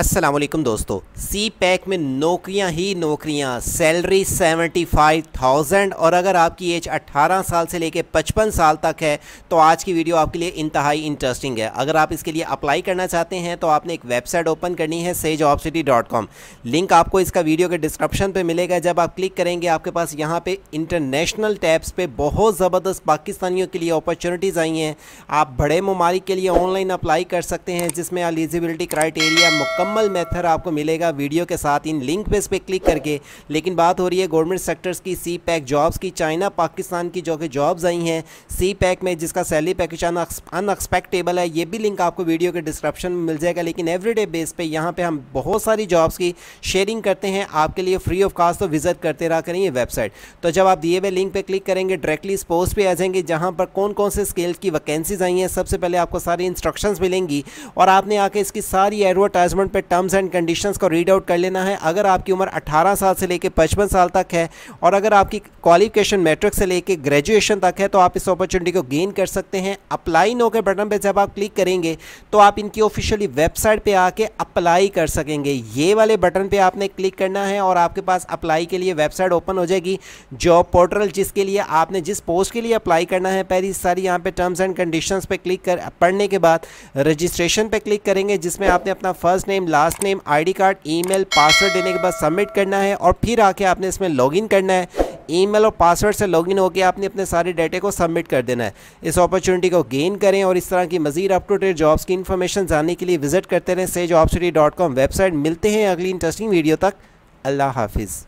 असलम दोस्तों सी पैक में नौकरियां ही नौकरियां सैलरी 75,000 और अगर आपकी एज 18 साल से लेकर 55 साल तक है तो आज की वीडियो आपके लिए इंतहाई इंटरेस्टिंग है अगर आप इसके लिए अप्लाई करना चाहते हैं तो आपने एक वेबसाइट ओपन करनी है कॉम लिंक आपको इसका वीडियो के डिस्क्रिप्शन पर मिलेगा जब आप क्लिक करेंगे आपके पास यहाँ पर इंटरनेशनल टैब्स पर बहुत ज़बरदस्त पाकिस्तानियों के लिए अपॉर्चुनिटीज़ आई हैं आप बड़े ममालिक के लिए ऑनलाइन अप्लाई कर सकते हैं जिसमें एलिजिबिलिटी क्राइटेरिया मुकम्मल मुकम्मल मेथड आपको मिलेगा वीडियो के साथ इन लिंक पे इस पर क्लिक करके लेकिन बात हो रही है गवर्नमेंट सेक्टर्स की सी पैक जॉब्स की चाइना पाकिस्तान की जो कि जॉब्स आई हैं सी पैक में जिसका सैलरी पैकेज अनएक्सपेक्टेबल है ये भी लिंक आपको वीडियो के डिस्क्रिप्शन में मिल जाएगा लेकिन एवरीडे बेस पर यहाँ पर हम बहुत सारी जॉब्स की शेयरिंग करते हैं आपके लिए फ्री ऑफ कास्ट तो विजिट करते रहा करें ये वेबसाइट तो जब आप दिए हुए लिंक पर क्लिक करेंगे डायरेक्टली इस पोस्ट पर आ जाएंगे जहाँ पर कौन कौन से स्केल की वैकेंसीज आई हैं सबसे पहले आपको सारी इंस्ट्रक्शंस मिलेंगी और आपने आके इसकी सारी एडवर्टाइजमेंट पर पे टर्म्स एंड कंडीशंस को रीड आउट कर लेना है अगर आपकी उम्र 18 साल से लेकर 55 साल तक है और अगर आपकी क्वालिफिकेशन मैट्रिक से लेकर ग्रेजुएशन तक है तो आप इस अपॉर्चुनिटी को गेन कर सकते हैं अप्लाई नो के बटन पर जब आप क्लिक करेंगे तो आप इनकी ऑफिशियली वेबसाइट पर आके अप्लाई कर सकेंगे ये वाले बटन पर आपने क्लिक करना है और आपके पास अप्लाई के लिए वेबसाइट ओपन हो जाएगी जॉब पोर्टल जिसके लिए आपने जिस पोस्ट के लिए अप्लाई करना है पहली सारी यहाँ पे टर्म्स एंड कंडीशंस पे क्लिक कर पढ़ने के बाद रजिस्ट्रेशन पे क्लिक करेंगे जिसमें आपने अपना first name name last name ID card email password देने के बाद सबमिट करना है और फिर आके आपने इसमें लॉगिन करना है ईमेल और पासवर्ड से लॉगिन होकर आपने अपने सारे डेटे को सबमिट कर देना है इस अपॉर्चुनिटी को गेन करें और इस तरह की मजीद अप टू डेट जॉब्स की इन्फॉर्मेशन जानने के लिए विजिट करते रहें से वेबसाइट मिलते हैं अगली इंटरेस्टिंग वीडियो तक अल्लाह हाफिज़